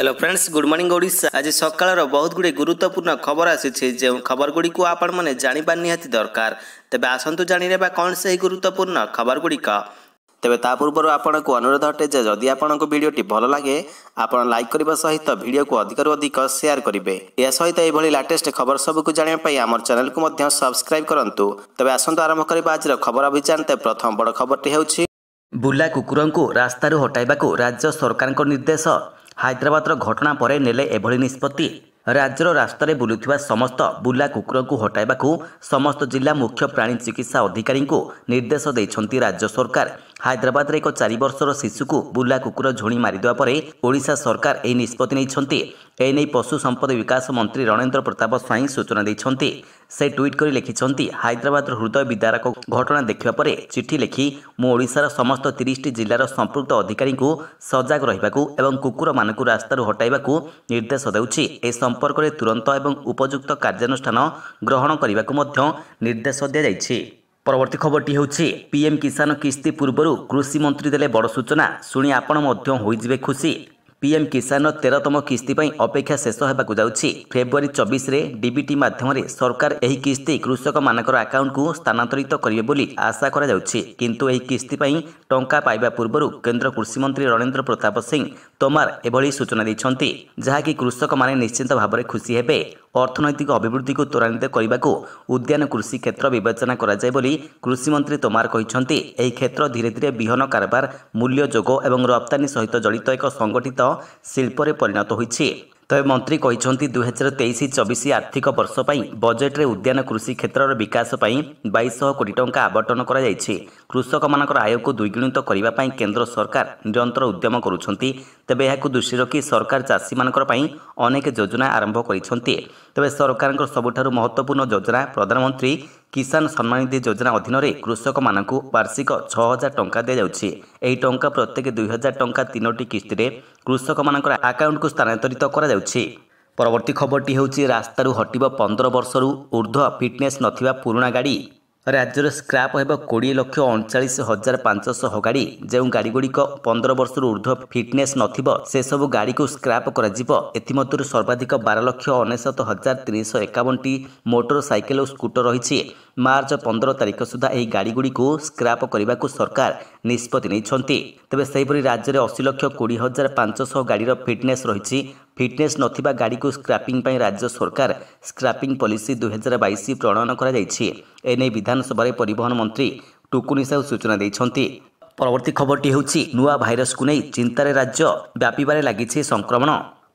hello friends good morning Odisha ଆଜି ସକାଳର ବହୁତ ଗୁଡ଼ିଏ ଗୁରୁତ୍ୱପୂର୍ଣ୍ଣ ଖବର ଆସିଛି ଯେଉଁ ଖବରଗୁଡ଼ିକୁ ଆପଣମାନେ ଜାଣିବା ନିହାତି ଦରକାର ତେବେ ଆସନ୍ତୁ ଜାଣିନେବା କ'ଣ ସେହି ଗୁରୁତ୍ୱପୂର୍ଣ୍ଣ ଖବରଗୁଡ଼ିକ ତେବେ ତା ପୂର୍ବରୁ ଆପଣଙ୍କୁ ଅନୁରୋଧ ଅଟେ ଯେ ଯଦି ଆପଣଙ୍କୁ ଭିଡ଼ିଓଟି ଭଲ ଲାଗେ ଆପଣ ଲାଇକ୍ କରିବା ସହିତ ଭିଡ଼ିଓକୁ ଅଧିକରୁ ଅଧିକ ସେୟାର କରିବେ ଏହା ସହିତ ଏଭଳି ଲାଟେଷ୍ଟ ଖବର ସବୁକୁ ଜାଣିବା ପାଇଁ ଆମର ଚ୍ୟାନେଲକୁ ମଧ୍ୟ ସବସ୍କ୍ରାଇବ୍ କରନ୍ତୁ ତେବେ ଆସନ୍ତୁ ଆରମ୍ଭ କରିବା ଆଜିର ଖବର ଅଭିଯାନ ତେବେ ପ୍ରଥମ ବଡ଼ ଖବରଟି ହେଉଛି ବୁଲା କୁକୁରଙ୍କୁ ରାସ୍ତାରୁ ହଟାଇବାକୁ ରାଜ୍ୟ ସରକାରଙ୍କ ନିର୍ଦ୍ଦେଶ ହାଇଦ୍ରାବାଦର ଘଟଣା ପରେ ନେଲେ ଏଭଳି ନିଷ୍ପତ୍ତି ରାଜ୍ୟର ରାସ୍ତାରେ ବୁଲୁଥିବା ସମସ୍ତ ବୁଲା କୁକୁରଙ୍କୁ ହଟାଇବାକୁ ସମସ୍ତ ଜିଲ୍ଲା ମୁଖ୍ୟ ପ୍ରାଣୀ ଚିକିତ୍ସା ଅଧିକାରୀଙ୍କୁ ନିର୍ଦ୍ଦେଶ ଦେଇଛନ୍ତି ରାଜ୍ୟ ସରକାର ହାଇଦ୍ରାବାଦରେ ଏକ ଚାରିବର୍ଷର ଶିଶୁକୁ ବୁଲା କୁକୁର ଝୁଣି ମାରିଦେବା ପରେ ଓଡ଼ିଶା ସରକାର ଏହି ନିଷ୍ପତ୍ତି ନେଇଛନ୍ତି এনে পশু সম্পদ বিকাশ মন্ত্রী রণেন্দ্র প্রতাপ স্বাইঁ সূচনা দিয়েছেন সে ট্যুইট করে লিখিছেন হায়দ্রাবাদর হৃদয় বিদারক ঘটনা দেখা পরে চিঠি লিখি মু ওড়িশার সমস্ত তিরিশটি জেলার সম্পৃক্ত অধিকারী সজাগ রহবা এবং কুকুর মানুষ রাস্তার হটাইবা নির্দেশ দেছি এ সম্পর্কে তুরন্ত এবং উপযুক্ত কার্যানুষ্ঠান গ্রহণ করা নির্দেশ দিয়েছে পরবর্তী খবরটি হচ্ছে পিএম কিষান কিস্তি পূর্ব কৃষিমন্ত্রী দেলে বড় সূচনা শুনে আপনার হয়ে যাবে খুশি ପିଏମ୍ କିଷାନର ତେରତମ କିସ୍ତି ପାଇଁ ଅପେକ୍ଷା ଶେଷ ହେବାକୁ ଯାଉଛି ଫେବୃୟାରୀ ଚବିଶରେ ଡିବିଟି ମାଧ୍ୟମରେ ସରକାର ଏହି କିସ୍ତି କୃଷକମାନଙ୍କର ଆକାଉଣ୍ଟକୁ ସ୍ଥାନାନ୍ତରିତ କରିବେ ବୋଲି ଆଶା କରାଯାଉଛି କିନ୍ତୁ ଏହି କିସ୍ତି ପାଇଁ ଟଙ୍କା ପାଇବା ପୂର୍ବରୁ କେନ୍ଦ୍ର କୃଷିମନ୍ତ୍ରୀ ରଣେନ୍ଦ୍ର ପ୍ରତାପ ସିଂ ତୋମାର ଏଭଳି ସୂଚନା ଦେଇଛନ୍ତି ଯାହାକି କୃଷକମାନେ ନିଶ୍ଚିତ ଭାବରେ ଖୁସି ହେବେ ଅର୍ଥନୈତିକ ଅଭିବୃଦ୍ଧିକୁ ତ୍ୱରାନ୍ୱିତ କରିବାକୁ ଉଦ୍ୟାନ କୃଷି କ୍ଷେତ୍ର ବିବେଚନା କରାଯାଏ ବୋଲି କୃଷିମନ୍ତ୍ରୀ ତୋମାର କହିଛନ୍ତି ଏହି କ୍ଷେତ୍ର ଧୀରେ ଧୀରେ ବିହନ କାରବାର ମୂଲ୍ୟ ଯୋଗ ଏବଂ ରପ୍ତାନୀ ସହିତ ଜଡ଼ିତ ଏକ ସଂଗଠିତ ଶିଳ୍ପରେ ପରିଣତ ହୋଇଛି ତେବେ ମନ୍ତ୍ରୀ କହିଛନ୍ତି ଦୁଇହଜାର ତେଇଶ ଚବିଶ ଆର୍ଥିକ ବର୍ଷ ପାଇଁ ବଜେଟ୍ରେ ଉଦ୍ୟାନ କୃଷି କ୍ଷେତ୍ରର ବିକାଶ ପାଇଁ ବାଇଶଶହ କୋଟି ଟଙ୍କା ଆବଣ୍ଟନ କରାଯାଇଛି କୃଷକମାନଙ୍କର ଆୟକୁ ଦ୍ୱିଗୁଣିତ କରିବା ପାଇଁ କେନ୍ଦ୍ର ସରକାର ନିରନ୍ତର ଉଦ୍ୟମ କରୁଛନ୍ତି ତେବେ ଏହାକୁ ଦୃଷ୍ଟିରେ ରଖି ସରକାର ଚାଷୀମାନଙ୍କର ପାଇଁ ଅନେକ ଯୋଜନା ଆରମ୍ଭ କରିଛନ୍ତି ତେବେ ସରକାରଙ୍କ ସବୁଠାରୁ ମହତ୍ତ୍ୱପୂର୍ଣ୍ଣ ଯୋଜନା ପ୍ରଧାନମନ୍ତ୍ରୀ କିଷାନ ସମ୍ମାନନିଧି ଯୋଜନା ଅଧୀନରେ କୃଷକମାନଙ୍କୁ ବାର୍ଷିକ ଛଅ ହଜାର ଟଙ୍କା ଦିଆଯାଉଛି ଏହି ଟଙ୍କା ପ୍ରତ୍ୟେକ ଦୁଇ ହଜାର ଟଙ୍କା ତିନୋଟି କିସ୍ତିରେ କୃଷକମାନଙ୍କର ଆକାଉଣ୍ଟକୁ ସ୍ଥାନାନ୍ତରିତ କରାଯାଉଛି ପରବର୍ତ୍ତୀ ଖବରଟି ହେଉଛି ରାସ୍ତାରୁ ହଟିବ ପନ୍ଦର ବର୍ଷରୁ ଉର୍ଦ୍ଧ୍ୱ ଫିଟନେସ୍ ନଥିବା ପୁରୁଣା ଗାଡ଼ି ରାଜ୍ୟର ସ୍କ୍ରାପ୍ ହେବ କୋଡ଼ିଏ ଲକ୍ଷ ଅଣଚାଳିଶ ହଜାର ପାଞ୍ଚଶହ ଗାଡ଼ି ଯେଉଁ ଗାଡ଼ିଗୁଡ଼ିକ ପନ୍ଦର ବର୍ଷରୁ ଉର୍ଦ୍ଧ୍ୱ ଫିଟ୍ନେସ୍ ନଥିବ ସେସବୁ ଗାଡ଼ିକୁ ସ୍କ୍ରାପ୍ କରାଯିବ ଏଥିମଧ୍ୟରୁ ସର୍ବାଧିକ ବାର ଲକ୍ଷ ଅନେଶତ ହଜାର ତିନିଶହ ଏକାବନଟି ମୋଟର ସାଇକେଲ ଓ ସ୍କୁଟର ରହିଛି ମାର୍ଚ୍ଚ ପନ୍ଦର ତାରିଖ ସୁଦ୍ଧା ଏହି ଗାଡ଼ିଗୁଡ଼ିକୁ ସ୍କ୍ରାପ୍ କରିବାକୁ ସରକାର ନିଷ୍ପତ୍ତି ନେଇଛନ୍ତି ତେବେ ସେହିପରି ରାଜ୍ୟରେ ଅଶୀ ଲକ୍ଷ କୋଡ଼ିଏ ହଜାର ପାଞ୍ଚଶହ ଗାଡ଼ିର ଫିଟ୍ନେସ୍ ରହିଛି ଫିଟନେସ୍ ନଥିବା ଗାଡ଼ିକୁ ସ୍କ୍ରାପିଂ ପାଇଁ ରାଜ୍ୟ ସରକାର ସ୍କ୍ରାପିଂ ପଲିସି ଦୁଇହଜାର ବାଇଶ ପ୍ରଣୟନ କରାଯାଇଛି ଏନେଇ ବିଧାନସଭାରେ ପରିବହନ ମନ୍ତ୍ରୀ ଟୁକୁନି ସାହୁ ସୂଚନା ଦେଇଛନ୍ତି ପରବର୍ତ୍ତୀ ଖବରଟି ହେଉଛି ନୂଆ ଭାଇରସକୁ ନେଇ ଚିନ୍ତାରେ ରାଜ୍ୟ ବ୍ୟାପିବାରେ ଲାଗିଛି ସଂକ୍ରମଣ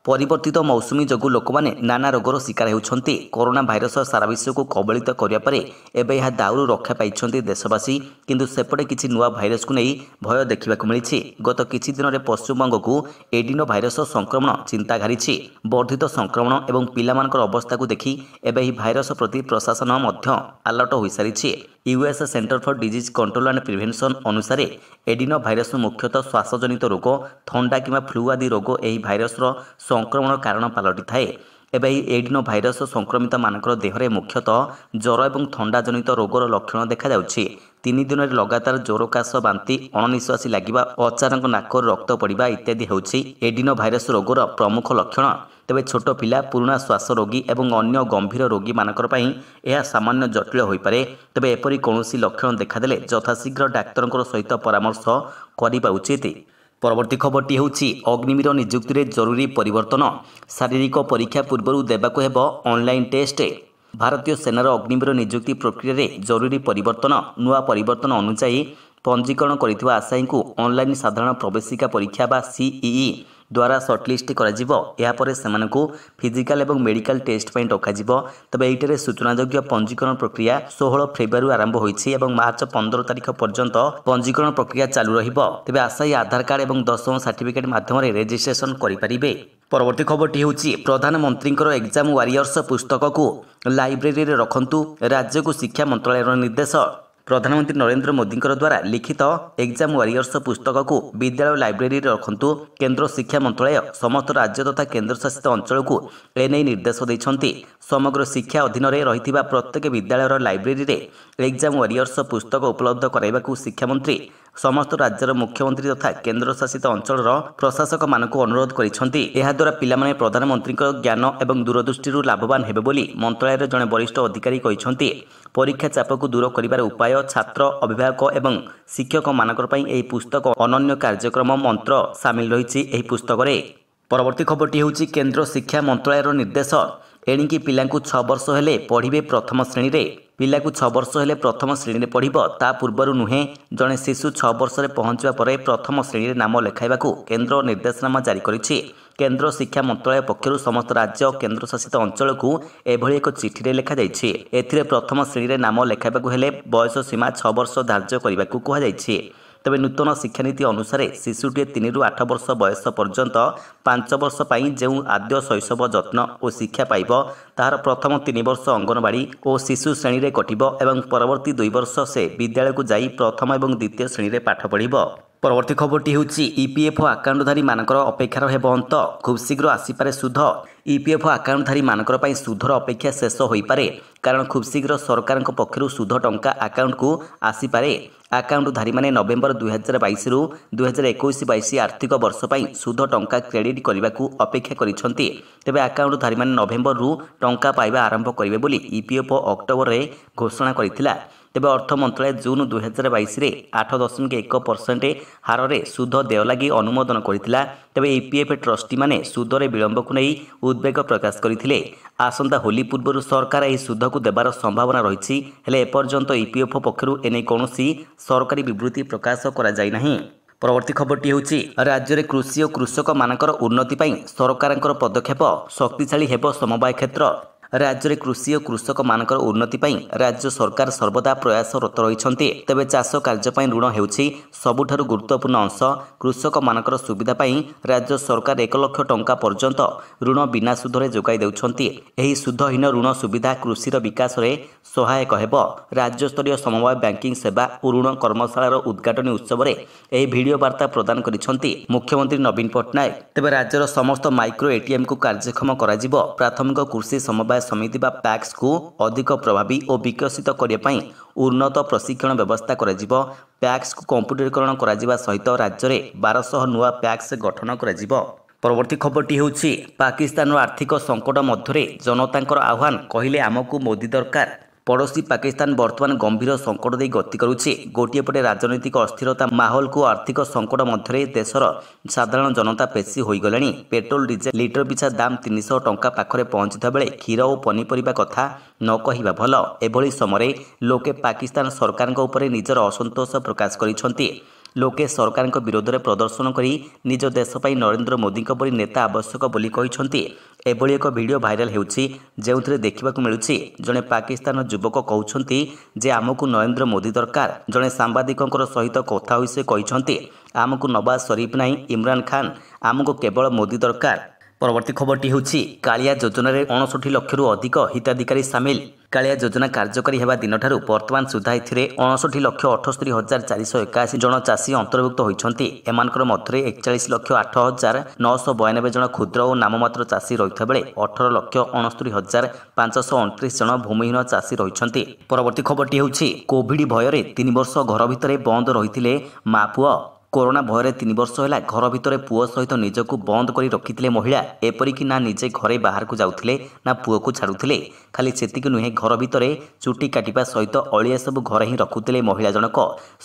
ପରିବର୍ତ୍ତିତ ମୌସୁମୀ ଯୋଗୁଁ ଲୋକମାନେ ନାନା ରୋଗର ଶିକାର ହେଉଛନ୍ତି କରୋନା ଭାଇରସ ସାରା ବିଶ୍ୱକୁ କବଳିତ କରିବା ପରେ ଏବେ ଏହା ଦାଉରୁ ରକ୍ଷା ପାଇଛନ୍ତି ଦେଶବାସୀ କିନ୍ତୁ ସେପଟେ କିଛି ନୂଆ ଭାଇରସକୁ ନେଇ ଭୟ ଦେଖିବାକୁ ମିଳିଛି ଗତ କିଛି ଦିନରେ ପଶ୍ଚିମବଙ୍ଗକୁ ଏଡିନୋ ଭାଇରସ ସଂକ୍ରମଣ ଚିନ୍ତା ଘାରିଛି ବର୍ଦ୍ଧିତ ସଂକ୍ରମଣ ଏବଂ ପିଲାମାନଙ୍କର ଅବସ୍ଥାକୁ ଦେଖି ଏବେ ଏହି ଭାଇରସ ପ୍ରତି ପ୍ରଶାସନ ମଧ୍ୟ ଆଲର୍ଟ ହୋଇସାରିଛି US centre for disease control and prevention ଅନୁସାରେ ଏଡିନୋ ଭାଇରସ୍ ମୁଖ୍ୟତଃ ଶ୍ୱାସଜନିତ ରୋଗ ଥଣ୍ଡା କିମ୍ବା ଫ୍ଲୁ ଆଦି ରୋଗ ଏହି ଭାଇରସ୍ର ସଂକ୍ରମଣ କାରଣ ପାଲଟିଥାଏ ଏବେ ଏହି ଏଇଡିନୋ ଭାଇରସ୍ ସଂକ୍ରମିତମାନଙ୍କର ଦେହରେ ମୁଖ୍ୟତଃ ଜ୍ୱର ଏବଂ ଥଣ୍ଡାଜନିତ ରୋଗର ଲକ୍ଷଣ ଦେଖାଯାଉଛି ତିନି ଦିନରେ ଲଗାତାର ଜ୍ୱର କାଶ ବାନ୍ତି ଅଣନିଶ୍ୱାସୀ ଲାଗିବା ଅଚାନକ ନାକରୁ ରକ୍ତ ପଡ଼ିବା ଇତ୍ୟାଦି ହେଉଛି ଏଡିନୋ ଭାଇରସ୍ ରୋଗର ପ୍ରମୁଖ ଲକ୍ଷଣ ତେବେ ଛୋଟ ପିଲା ପୁରୁଣା ଶ୍ୱାସ ରୋଗୀ ଏବଂ ଅନ୍ୟ ଗମ୍ଭୀର ରୋଗୀମାନଙ୍କର ପାଇଁ ଏହା ସାମାନ୍ୟ ଜଟିଳ ହୋଇପାରେ ତେବେ ଏପରି କୌଣସି ଲକ୍ଷଣ ଦେଖାଦେଲେ ଯଥାଶୀଘ୍ର ଡାକ୍ତରଙ୍କର ସହିତ ପରାମର୍ଶ କରିବା ଉଚିତ ପରବର୍ତ୍ତୀ ଖବରଟି ହେଉଛି ଅଗ୍ନିମିର ନିଯୁକ୍ତିରେ ଜରୁରୀ ପରିବର୍ତ୍ତନ ଶାରୀରିକ ପରୀକ୍ଷା ପୂର୍ବରୁ ଦେବାକୁ ହେବ ଅନ୍ଲାଇନ୍ ଟେଷ୍ଟ ଭାରତୀୟ ସେନାର ଅଗ୍ନିମିର ନିଯୁକ୍ତି ପ୍ରକ୍ରିୟାରେ ଜରୁରୀ ପରିବର୍ତ୍ତନ ନୂଆ ପରିବର୍ତ୍ତନ ଅନୁଯାୟୀ ପଞ୍ଜୀକରଣ କରିଥିବା ଆଶାୟୀଙ୍କୁ ଅନ୍ଲାଇନ୍ ସାଧାରଣ ପ୍ରବେଶିକା ପରୀକ୍ଷା ବା ସିଇଇ ଦ୍ୱାରା ସର୍ଟଲିଷ୍ଟ କରାଯିବ ଏହାପରେ ସେମାନଙ୍କୁ ଫିଜିକାଲ ଏବଂ ମେଡିକାଲ ଟେଷ୍ଟ ପାଇଁ ଡକାଯିବ ତେବେ ଏଇଠାରେ ସୂଚନାଯୋଗ୍ୟ ପଞ୍ଜୀକରଣ ପ୍ରକ୍ରିୟା ଷୋହଳ ଫେବୃଆରୀରୁ ଆରମ୍ଭ ହୋଇଛି ଏବଂ ମାର୍ଚ୍ଚ ପନ୍ଦର ତାରିଖ ପର୍ଯ୍ୟନ୍ତ ପଞ୍ଜୀକରଣ ପ୍ରକ୍ରିୟା ଚାଲୁ ରହିବ ତେବେ ଆଶାୟୀ ଆଧାର କାର୍ଡ଼ ଏବଂ ଦଶମ ସାର୍ଟିଫିକେଟ୍ ମାଧ୍ୟମରେ ରେଜିଷ୍ଟ୍ରେସନ କରିପାରିବେ ପରବର୍ତ୍ତୀ ଖବରଟି ହେଉଛି ପ୍ରଧାନମନ୍ତ୍ରୀଙ୍କର ଏକ୍ଜାମ୍ ୱାରିୟର୍ସ ପୁସ୍ତକକୁ ଲାଇବ୍ରେରୀରେ ରଖନ୍ତୁ ରାଜ୍ୟକୁ ଶିକ୍ଷା ମନ୍ତ୍ରଣାଳୟର ନିର୍ଦ୍ଦେଶ ପ୍ରଧାନମନ୍ତ୍ରୀ ନରେନ୍ଦ୍ର ମୋଦିଙ୍କର ଦ୍ୱାରା ଲିଖିତ ଏକ୍ଜାମ୍ ୱାରିୟର୍ସ ପୁସ୍ତକକୁ ବିଦ୍ୟାଳୟ ଲାଇବ୍ରେରୀରେ ରଖନ୍ତୁ କେନ୍ଦ୍ର ଶିକ୍ଷା ମନ୍ତ୍ରଣାଳୟ ସମସ୍ତ ରାଜ୍ୟ ତଥା କେନ୍ଦ୍ରଶାସିତ ଅଞ୍ଚଳକୁ ଏନେଇ ନିର୍ଦ୍ଦେଶ ଦେଇଛନ୍ତି ସମଗ୍ର ଶିକ୍ଷା ଅଧୀନରେ ରହିଥିବା ପ୍ରତ୍ୟେକ ବିଦ୍ୟାଳୟର ଲାଇବ୍ରେରୀରେ ଏକ୍ଜାମ୍ ୱାରିୟର୍ସ ପୁସ୍ତକ ଉପଲବ୍ଧ କରାଇବାକୁ ଶିକ୍ଷାମନ୍ତ୍ରୀ ସମସ୍ତ ରାଜ୍ୟର ମୁଖ୍ୟମନ୍ତ୍ରୀ ତଥା କେନ୍ଦ୍ରଶାସିତ ଅଞ୍ଚଳର ପ୍ରଶାସକମାନଙ୍କୁ ଅନୁରୋଧ କରିଛନ୍ତି ଏହାଦ୍ୱାରା ପିଲାମାନେ ପ୍ରଧାନମନ୍ତ୍ରୀଙ୍କ ଜ୍ଞାନ ଏବଂ ଦୂରଦୃଷ୍ଟିରୁ ଲାଭବାନ ହେବେ ବୋଲି ମନ୍ତ୍ରଣାଳୟର ଜଣେ ବରିଷ୍ଠ ଅଧିକାରୀ କହିଛନ୍ତି ପରୀକ୍ଷା ଚାପକୁ ଦୂର କରିବାର ଉପାୟ ଛାତ୍ର ଅଭିଭାବକ ଏବଂ ଶିକ୍ଷକମାନଙ୍କ ପାଇଁ ଏହି ପୁସ୍ତକ ଅନନ୍ୟ କାର୍ଯ୍ୟକ୍ରମ ମନ୍ତ୍ର ସାମିଲ ରହିଛି ଏହି ପୁସ୍ତକରେ ପରବର୍ତ୍ତୀ ଖବରଟି ହେଉଛି କେନ୍ଦ୍ର ଶିକ୍ଷା ମନ୍ତ୍ରଣାଳୟର ନିର୍ଦ୍ଦେଶ ଏଣିକି ପିଲାଙ୍କୁ ଛଅ ବର୍ଷ ହେଲେ ପଢ଼ିବେ ପ୍ରଥମ ଶ୍ରେଣୀରେ ପିଲାକୁ ଛଅ ବର୍ଷ ହେଲେ ପ୍ରଥମ ଶ୍ରେଣୀରେ ପଢ଼ିବ ତା ପୂର୍ବରୁ ନୁହେଁ ଜଣେ ଶିଶୁ ଛଅ ବର୍ଷରେ ପହଞ୍ଚିବା ପରେ ପ୍ରଥମ ଶ୍ରେଣୀରେ ନାମ ଲେଖାଇବାକୁ କେନ୍ଦ୍ର ନିର୍ଦ୍ଦେଶନାମା ଜାରି କରିଛି କେନ୍ଦ୍ର ଶିକ୍ଷା ମନ୍ତ୍ରଣାଳୟ ପକ୍ଷରୁ ସମସ୍ତ ରାଜ୍ୟ ଓ କେନ୍ଦ୍ରଶାସିତ ଅଞ୍ଚଳକୁ ଏଭଳି ଏକ ଚିଠିରେ ଲେଖାଯାଇଛି ଏଥିରେ ପ୍ରଥମ ଶ୍ରେଣୀରେ ନାମ ଲେଖାଇବାକୁ ହେଲେ ବୟସ ସୀମା ଛଅ ବର୍ଷ ଧାର୍ଯ୍ୟ କରିବାକୁ କୁହାଯାଇଛି ତେବେ ନୂତନ ଶିକ୍ଷାନୀତି ଅନୁସାରେ ଶିଶୁଟିଏ ତିନିରୁ ଆଠ ବର୍ଷ ବୟସ ପର୍ଯ୍ୟନ୍ତ ପାଞ୍ଚ ବର୍ଷ ପାଇଁ ଯେଉଁ ଆଦ୍ୟ ଶୈଶବ ଯତ୍ନ ଓ ଶିକ୍ଷା ପାଇବ ତାହାର ପ୍ରଥମ ତିନି ବର୍ଷ ଅଙ୍ଗନବାଡ଼ି ଓ ଶିଶୁ ଶ୍ରେଣୀରେ କଟିବ ଏବଂ ପରବର୍ତ୍ତୀ ଦୁଇ ବର୍ଷ ସେ ବିଦ୍ୟାଳୟକୁ ଯାଇ ପ୍ରଥମ ଏବଂ ଦ୍ୱିତୀୟ ଶ୍ରେଣୀରେ ପାଠ ପଢ଼ିବ ପରବର୍ତ୍ତୀ ଖବରଟି ହେଉଛି ଇପିଏଫ୍ଓ ଆକାଉଣ୍ଟଧାରୀମାନଙ୍କର ଅପେକ୍ଷାର ହେବ ଅନ୍ତ ଖୁବ୍ ଶୀଘ୍ର ଆସିପାରେ ସୁଧ ଇପିଏଫ୍ଓ ଆକାଉଣ୍ଟଧାରୀମାନଙ୍କର ପାଇଁ ସୁଧର ଅପେକ୍ଷା ଶେଷ ହୋଇପାରେ କାରଣ ଖୁବ୍ ଶୀଘ୍ର ସରକାରଙ୍କ ପକ୍ଷରୁ ସୁଧ ଟଙ୍କା ଆକାଉଣ୍ଟକୁ ଆସିପାରେ ଆକାଉଣ୍ଟଧାରୀମାନେ ନଭେମ୍ବର ଦୁଇହଜାର ବାଇଶରୁ ଦୁଇହଜାର ଏକୋଇଶ ବାଇଶ ଆର୍ଥିକ ବର୍ଷ ପାଇଁ ସୁଧ ଟଙ୍କା କ୍ରେଡିଟ୍ କରିବାକୁ ଅପେକ୍ଷା କରିଛନ୍ତି ତେବେ ଆକାଉଣ୍ଟଧାରୀମାନେ ନଭେମ୍ବରରୁ ଟଙ୍କା ପାଇବା ଆରମ୍ଭ କରିବେ ବୋଲି ଇପିଏଫ୍ଓ ଅକ୍ଟୋବରରେ ଘୋଷଣା କରିଥିଲା ତେବେ ଅର୍ଥ ମନ୍ତ୍ରାଳୟ ଜୁନ୍ ଦୁଇହଜାର ବାଇଶରେ ଆଠ ଦଶମିକ ଏକ ପରସେଣ୍ଟ ହାରରେ ସୁଧ ଦେୟ ଲାଗି ଅନୁମୋଦନ କରିଥିଲା ତେବେ ଇପିଏଫ୍ ଟ୍ରଷ୍ଟିମାନେ ସୁଧରେ ବିଳମ୍ବକୁ ନେଇ ଉଦ୍ବେଗ ପ୍ରକାଶ କରିଥିଲେ ଆସନ୍ତା ହୋଲି ପୂର୍ବରୁ ସରକାର ଏହି ସୁଧକୁ ଦେବାର ସମ୍ଭାବନା ରହିଛି ହେଲେ ଏପର୍ଯ୍ୟନ୍ତ ଇପିଏଫ୍ଓ ପକ୍ଷରୁ ଏନେଇ କୌଣସି ସରକାରୀ ବିବୃତ୍ତି ପ୍ରକାଶ କରାଯାଇନାହିଁ ପରବର୍ତ୍ତୀ ଖବରଟି ହେଉଛି ରାଜ୍ୟରେ କୃଷି ଓ କୃଷକମାନଙ୍କର ଉନ୍ନତି ପାଇଁ ସରକାରଙ୍କର ପଦକ୍ଷେପ ଶକ୍ତିଶାଳୀ ହେବ ସମବାୟ କ୍ଷେତ୍ର ରାଜ୍ୟରେ କୃଷି ଓ କୃଷକମାନଙ୍କର ଉନ୍ନତି ପାଇଁ ରାଜ୍ୟ ସରକାର ସର୍ବଦା ପ୍ରୟାସରତ ରହିଛନ୍ତି ତେବେ ଚାଷ କାର୍ଯ୍ୟ ପାଇଁ ଋଣ ହେଉଛି ସବୁଠାରୁ ଗୁରୁତ୍ୱପୂର୍ଣ୍ଣ ଅଂଶ କୃଷକମାନଙ୍କର ସୁବିଧା ପାଇଁ ରାଜ୍ୟ ସରକାର ଏକ ଲକ୍ଷ ଟଙ୍କା ପର୍ଯ୍ୟନ୍ତ ଋଣ ବିନା ସୁଧରେ ଯୋଗାଇ ଦେଉଛନ୍ତି ଏହି ସୁଧହୀନ ଋଣ ସୁବିଧା କୃଷିର ବିକାଶରେ ସହାୟକ ହେବ ରାଜ୍ୟସ୍ତରୀୟ ସମବାୟ ବ୍ୟାଙ୍କିଂ ସେବା ଓ ଋଣ କର୍ମଶାଳାର ଉଦ୍ଘାଟନୀ ଉତ୍ସବରେ ଏହି ଭିଡ଼ିଓ ବାର୍ତ୍ତା ପ୍ରଦାନ କରିଛନ୍ତି ମୁଖ୍ୟମନ୍ତ୍ରୀ ନବୀନ ପଟ୍ଟନାୟକ ତେବେ ରାଜ୍ୟର ସମସ୍ତ ମାଇକ୍ରୋ ଏଟିଏମ୍କୁ କାର୍ଯ୍ୟକ୍ଷମ କରାଯିବ ପ୍ରାଥମିକ କୃଷି ସମବାୟ ସମିତି ବା ପ୍ୟାକ୍ସକୁ ଅଧିକ ପ୍ରଭାବୀ ଓ ବିକଶିତ କରିବା ପାଇଁ ଉନ୍ନତ ପ୍ରଶିକ୍ଷଣ ବ୍ୟବସ୍ଥା କରାଯିବ ପ୍ୟାକ୍ସକୁ କମ୍ପ୍ୟୁଟରୀକରଣ କରାଯିବା ସହିତ ରାଜ୍ୟରେ ବାରଶହ ନୂଆ ପ୍ୟାକ୍ସ ଗଠନ କରାଯିବ ପରବର୍ତ୍ତୀ ଖବରଟି ହେଉଛି ପାକିସ୍ତାନର ଆର୍ଥିକ ସଙ୍କଟ ମଧ୍ୟରେ ଜନତାଙ୍କର ଆହ୍ୱାନ କହିଲେ ଆମକୁ ମୋଦି ଦରକାର ପଡ଼ୋଶୀ ପାକିସ୍ତାନ ବର୍ତ୍ତମାନ ଗମ୍ଭୀର ସଙ୍କଟ ଦେଇ ଗତି କରୁଛି ଗୋଟିଏ ପଟେ ରାଜନୈତିକ ଅସ୍ଥିରତା ମାହୋଲକୁ ଆର୍ଥିକ ସଙ୍କଟ ମଧ୍ୟରେ ଦେଶର ସାଧାରଣ ଜନତା ପେଶୀ ହୋଇଗଲେଣି ପେଟ୍ରୋଲ ଡିଜେଲ ଲିଟର ପିଛା ଦାମ ତିନିଶହ ଟଙ୍କା ପାଖରେ ପହଞ୍ଚିଥିବା ବେଳେ କ୍ଷୀର ଓ ପନିପରିବା କଥା ନ କହିବା ଭଲ ଏଭଳି ସମୟରେ ଲୋକେ ପାକିସ୍ତାନ ସରକାରଙ୍କ ଉପରେ ନିଜର ଅସନ୍ତୋଷ ପ୍ରକାଶ କରିଛନ୍ତି ଲୋକେ ସରକାରଙ୍କ ବିରୋଧରେ ପ୍ରଦର୍ଶନ କରି ନିଜ ଦେଶ ପାଇଁ ନରେନ୍ଦ୍ର ମୋଦିଙ୍କ ପରି ନେତା ଆବଶ୍ୟକ ବୋଲି କହିଛନ୍ତି ଏଭଳି ଏକ ଭିଡ଼ିଓ ଭାଇରାଲ ହେଉଛି ଯେଉଁଥିରେ ଦେଖିବାକୁ ମିଳୁଛି ଜଣେ ପାକିସ୍ତାନର ଯୁବକ କହୁଛନ୍ତି ଯେ ଆମକୁ ନରେନ୍ଦ୍ର ମୋଦି ଦରକାର ଜଣେ ସାମ୍ବାଦିକଙ୍କର ସହିତ କଥା ହୋଇ ସେ କହିଛନ୍ତି ଆମକୁ ନବାଜ ସରିଫ ନାହିଁ ଇମ୍ରାନ ଖାନ ଆମକୁ କେବଳ ମୋଦି ଦରକାର ପରବର୍ତ୍ତୀ ଖବରଟି ହେଉଛି କାଳିଆ ଯୋଜନାରେ ଅଣଷଠି ଲକ୍ଷରୁ ଅଧିକ ହିତାଧିକାରୀ ସାମିଲ କାଳିଆ ଯୋଜନା କାର୍ଯ୍ୟକାରୀ ହେବା ଦିନଠାରୁ ବର୍ତ୍ତମାନ ସୁଦ୍ଧା ଏଥିରେ ଅଣଷଠି ଲକ୍ଷ ଅଠସ୍ତରୀ ହଜାର ଚାରିଶହ ଏକାଅଶୀ ଜଣ ଚାଷୀ ଅନ୍ତର୍ଭୁକ୍ତ ହୋଇଛନ୍ତି ଏମାନଙ୍କର ମଧ୍ୟରେ ଏକଚାଳିଶ ଲକ୍ଷ ଆଠ ହଜାର ନଅଶହ ବୟାନବେ ଜଣ କ୍ଷୁଦ୍ର ଓ ନାମମାତ୍ର ଚାଷୀ ରହିଥିବା ବେଳେ ଅଠର ଲକ୍ଷ ଅଣସ୍ତରୀ ହଜାର ପାଞ୍ଚଶହ ଅଣତିରିଶ ଜଣ ଭୂମିହୀନ ଚାଷୀ ରହିଛନ୍ତି ପରବର୍ତ୍ତୀ ଖବରଟି ହେଉଛି କୋଭିଡ୍ ଭୟରେ ତିନି ବର୍ଷ ଘର ଭିତରେ ବନ୍ଦ ରହିଥିଲେ ମା ପୁଅ କରୋନା ଭୟରେ ତିନି ବର୍ଷ ହେଲା ଘର ଭିତରେ ପୁଅ ସହିତ ନିଜକୁ ବନ୍ଦ କରି ରଖିଥିଲେ ମହିଳା ଏପରିକି ନା ନିଜେ ଘରେ ବାହାରକୁ ଯାଉଥିଲେ ନା ପୁଅକୁ ଛାଡ଼ୁଥିଲେ ଖାଲି ସେତିକି ନୁହେଁ ଘର ଭିତରେ ଚୁଟି କାଟିବା ସହିତ ଅଳିଆ ସବୁ ଘରେ ହିଁ ରଖୁଥିଲେ ମହିଳା ଜଣକ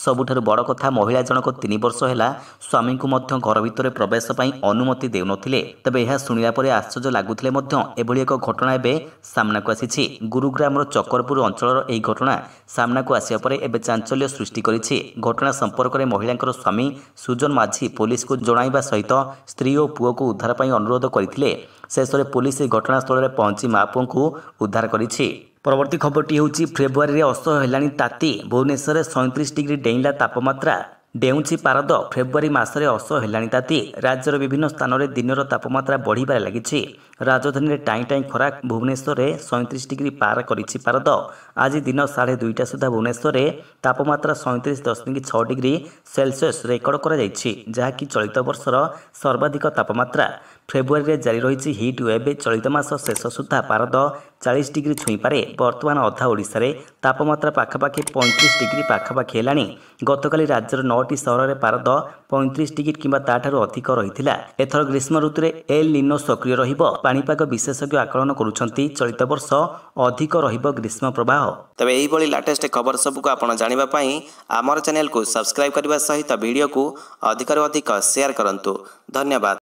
ସବୁଠାରୁ ବଡ଼ କଥା ମହିଳା ଜଣକ ତିନି ବର୍ଷ ହେଲା ସ୍ୱାମୀଙ୍କୁ ମଧ୍ୟ ଘର ଭିତରେ ପ୍ରବେଶ ପାଇଁ ଅନୁମତି ଦେଉନଥିଲେ ତେବେ ଏହା ଶୁଣିବା ପରେ ଆଶ୍ଚର୍ଯ୍ୟ ଲାଗୁଥିଲେ ମଧ୍ୟ ଏଭଳି ଏକ ଘଟଣା ଏବେ ସାମ୍ନାକୁ ଆସିଛି ଗୁରୁଗ୍ରାମର ଚକରପୁର ଅଞ୍ଚଳର ଏହି ଘଟଣା ସାମ୍ନାକୁ ଆସିବା ପରେ ଏବେ ଚାଞ୍ଚଲ୍ୟ ସୃଷ୍ଟି କରିଛି ଘଟଣା ସମ୍ପର୍କରେ ମହିଳାଙ୍କର ସ୍ୱାମୀ ସୁଜନ ମାଝି ପୋଲିସକୁ ଜଣାଇବା ସହିତ ସ୍ତ୍ରୀ ଓ ପୁଅକୁ ଉଦ୍ଧାର ପାଇଁ ଅନୁରୋଧ କରିଥିଲେ ଶେଷରେ ପୋଲିସ ଏହି ଘଟଣାସ୍ଥଳରେ ପହଞ୍ଚି ମା ପୁଅଙ୍କୁ ଉଦ୍ଧାର କରିଛି ପରବର୍ତ୍ତୀ ଖବରଟି ହେଉଛି ଫେବୃଆରୀରେ ଅସହ୍ୟ ହେଲାଣି ତାତି ଭୁବନେଶ୍ୱରରେ ସଇଁତିରିଶ ଡିଗ୍ରୀ ଡେଇଁଲା ତାପମାତ୍ରା ଡେଉଁଛି ପାରଦ ଫେବୃଆରୀ ମାସରେ ଅସହ ହେଲାଣି ତାତି ରାଜ୍ୟର ବିଭିନ୍ନ ସ୍ଥାନରେ ଦିନର ତାପମାତ୍ରା ବଢ଼ିବାରେ ଲାଗିଛି ରାଜଧାନୀରେ ଟାଇଁ ଟାଇଁ ଖରା ଭୁବନେଶ୍ୱରରେ ସଇଁତିରିଶ ଡିଗ୍ରୀ ପାର କରିଛି ପାରଦ ଆଜି ଦିନ ସାଢ଼େ ଦୁଇଟା ସୁଦ୍ଧା ଭୁବନେଶ୍ୱରରେ ତାପମାତ୍ରା ସଇଁତିରିଶ ଦଶମିକ ଛଅ ଡିଗ୍ରୀ ସେଲସିୟସ୍ ରେକର୍ଡ଼ କରାଯାଇଛି ଯାହାକି ଚଳିତ ବର୍ଷର ସର୍ବାଧିକ ତାପମାତ୍ରା ଫେବୃଆରୀରେ ଜାରି ରହିଛି ହିଟ୍ ୱେଭ୍ ଚଳିତ ମାସ ଶେଷ ସୁଦ୍ଧା ପାରଦ ଚାଳିଶ ଡିଗ୍ରୀ ଛୁଇଁପାରେ ବର୍ତ୍ତମାନ ଅଧା ଓଡ଼ିଶାରେ ତାପମାତ୍ରା ପାଖାପାଖି ପଇଁତିରିଶ ଡିଗ୍ରୀ ପାଖାପାଖି ହେଲାଣି ଗତକାଲି ରାଜ୍ୟର ନଅଟି ସହରରେ ପାରଦ ପଇଁତିରିଶ ଡିଗ୍ରୀ କିମ୍ବା ତାଠାରୁ ଅଧିକ ରହିଥିଲା ଏଥର ଗ୍ରୀଷ୍ମ ଋତୁରେ ଏଲ୍ ନିନୋ ସକ୍ରିୟ ରହିବ ପାଣିପାଗ ବିଶେଷଜ୍ଞ ଆକଳନ କରୁଛନ୍ତି ଚଳିତ ବର୍ଷ ଅଧିକ ରହିବ ଗ୍ରୀଷ୍ମ ପ୍ରବାହ ତେବେ ଏହିଭଳି ଲାଟେଷ୍ଟ ଖବର ସବୁକୁ ଆପଣ ଜାଣିବା ପାଇଁ ଆମର ଚ୍ୟାନେଲକୁ ସବସ୍କ୍ରାଇବ କରିବା ସହିତ ଭିଡ଼ିଓକୁ ଅଧିକରୁ ଅଧିକ ସେୟାର କରନ୍ତୁ ଧନ୍ୟବାଦ